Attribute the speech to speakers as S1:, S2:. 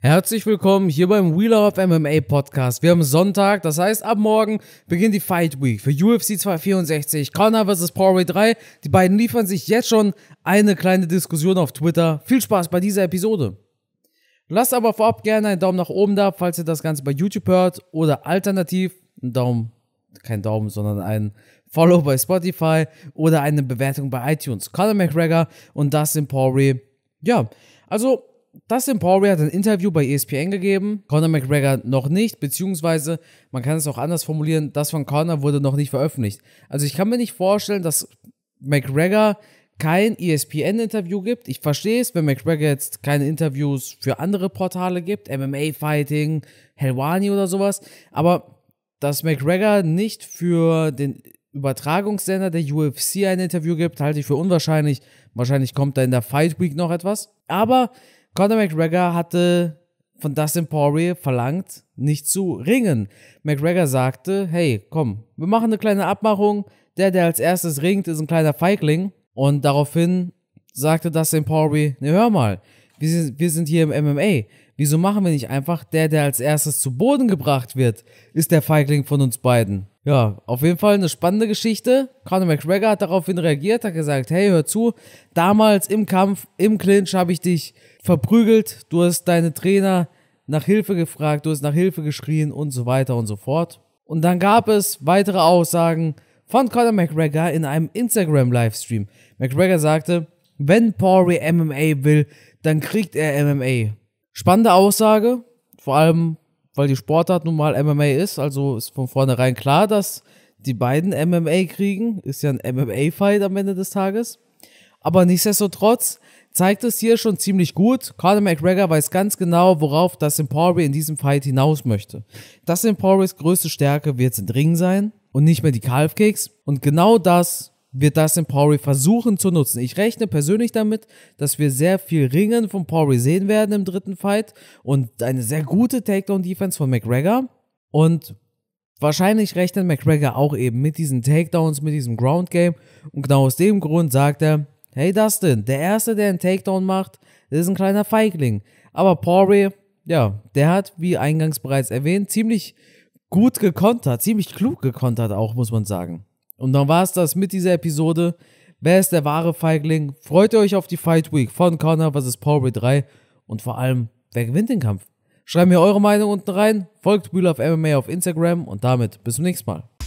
S1: Herzlich willkommen hier beim Wheeler of MMA Podcast. Wir haben Sonntag, das heißt ab morgen beginnt die Fight Week für UFC 264, Connor vs. Poirier 3. Die beiden liefern sich jetzt schon eine kleine Diskussion auf Twitter. Viel Spaß bei dieser Episode. Lasst aber vorab gerne einen Daumen nach oben da, falls ihr das Ganze bei YouTube hört oder alternativ einen Daumen, kein Daumen, sondern einen Follow bei Spotify oder eine Bewertung bei iTunes. Conor McGregor und das Dustin Poirier. Ja, also Dustin Poirier hat ein Interview bei ESPN gegeben, Conor McGregor noch nicht, beziehungsweise, man kann es auch anders formulieren, das von Conor wurde noch nicht veröffentlicht. Also ich kann mir nicht vorstellen, dass McGregor kein ESPN-Interview gibt. Ich verstehe es, wenn McGregor jetzt keine Interviews für andere Portale gibt, MMA-Fighting, Helwani oder sowas, aber dass McGregor nicht für den Übertragungssender der UFC ein Interview gibt, halte ich für unwahrscheinlich. Wahrscheinlich kommt da in der Fight Week noch etwas. Aber Conor McGregor hatte von Dustin Poirier verlangt, nicht zu ringen. McGregor sagte, hey, komm, wir machen eine kleine Abmachung. Der, der als erstes ringt, ist ein kleiner Feigling. Und daraufhin sagte Dustin Poirier, ne, hör mal, wir sind, wir sind hier im MMA. Wieso machen wir nicht einfach, der, der als erstes zu Boden gebracht wird, ist der Feigling von uns beiden. Ja, auf jeden Fall eine spannende Geschichte. Conor McGregor hat daraufhin reagiert, hat gesagt, hey, hör zu, damals im Kampf, im Clinch habe ich dich verprügelt, du hast deine Trainer nach Hilfe gefragt, du hast nach Hilfe geschrien und so weiter und so fort. Und dann gab es weitere Aussagen von Conor McGregor in einem Instagram-Livestream. McGregor sagte, wenn Poirier MMA will, dann kriegt er MMA. Spannende Aussage, vor allem weil die Sportart nun mal MMA ist. Also ist von vornherein klar, dass die beiden MMA kriegen. Ist ja ein MMA-Fight am Ende des Tages. Aber nichtsdestotrotz zeigt es hier schon ziemlich gut. Conor McGregor weiß ganz genau, worauf das Emporio in diesem Fight hinaus möchte. Das Emporios größte Stärke wird sein Ring sein und nicht mehr die Calf Calfcakes. Und genau das wir das in Powery versuchen zu nutzen. Ich rechne persönlich damit, dass wir sehr viel Ringen von Powery sehen werden im dritten Fight und eine sehr gute Takedown-Defense von McGregor. Und wahrscheinlich rechnet McGregor auch eben mit diesen Takedowns, mit diesem Ground Game. Und genau aus dem Grund sagt er, hey Dustin, der Erste, der einen Takedown macht, ist ein kleiner Feigling. Aber Poirier, ja, der hat, wie eingangs bereits erwähnt, ziemlich gut gekontert, ziemlich klug gekontert auch, muss man sagen. Und dann war es das mit dieser Episode. Wer ist der wahre Feigling? Freut ihr euch auf die Fight Week von Connor vs. Powerway 3 und vor allem, wer gewinnt den Kampf? Schreibt mir eure Meinung unten rein, folgt Bühler auf MMA auf Instagram und damit bis zum nächsten Mal.